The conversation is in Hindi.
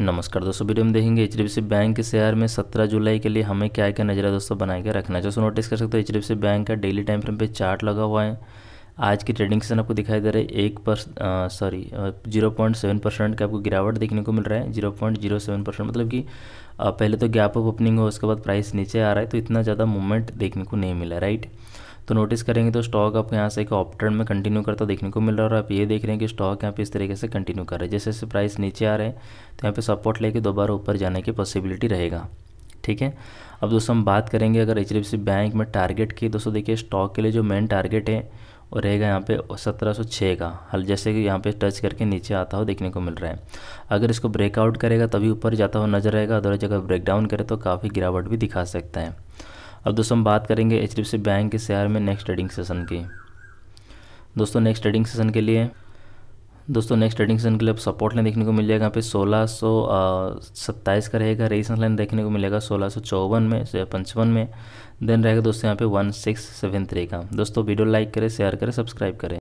नमस्कार दोस्तों वीडियो में देखेंगे एच बैंक के शेयर में 17 जुलाई के लिए हमें क्या क्या नजर दोस्तों बनाए के रखना है दोस्तों नोटिस कर सकते हो एच बैंक का डेली टाइम फ्रेम पे चार्ट लगा हुआ है आज की ट्रेडिंग सेशन आपको दिखाई दे रहा है एक पर sorry zero point seven percent का आपको गिरावट देखने को मिल रहा है zero point zero seven percent मतलब कि पहले तो गैप अप ओपनिंग हो उसके बाद प्राइस नीचे आ रहा है तो इतना ज़्यादा मूवमेंट देखने को नहीं मिला राइट तो नोटिस करेंगे तो स्टॉक आपको यहाँ से एक ऑप्टर्न में कंटिन्यू करता देखने को मिल रहा है और आप ये देख रहे हैं कि स्टॉक यहाँ पे इस तरीके से कंटिन्यू कर रहा है जैसे जैसे प्राइस नीचे आ रहे हैं तो यहाँ पे सपोर्ट लेके दोबारा ऊपर जाने की पॉसिबिलिटी रहेगा ठीक है अब दोस्तों हम बात करेंगे अगर एच बैंक में टारगेट की दोस्तों देखिए स्टॉक के लिए जो मेन टारगेट है और रहेगा यहाँ पे 1706 का हल जैसे कि यहाँ पे टच करके नीचे आता हो देखने को मिल रहा है अगर इसको ब्रेकआउट करेगा तभी ऊपर जाता हुआ नजर आएगा अदरवाइज अगर डाउन करे तो काफ़ी गिरावट भी दिखा सकता है अब दोस्तों हम बात करेंगे एच बैंक के शेयर में नेक्स्ट ट्रेडिंग सेशन की दोस्तों नेक्स्ट ट्रेडिंग सेशन के लिए दोस्तों नेक्स्ट ट्रेडिंग सेशन के लिए आप सपोर्ट लाइन देखने को मिल जाएगा यहाँ पे सोलह सौ सत्ताईस का रहेगा रेजिस्टेंस लाइन देखने को मिलेगा सोलह सौ चौवन में पंचवन में देन रहेगा दोस्तों यहाँ पे वन सिक्स सेवन थ्री का दोस्तों वीडियो लाइक करें शेयर करें सब्सक्राइब करें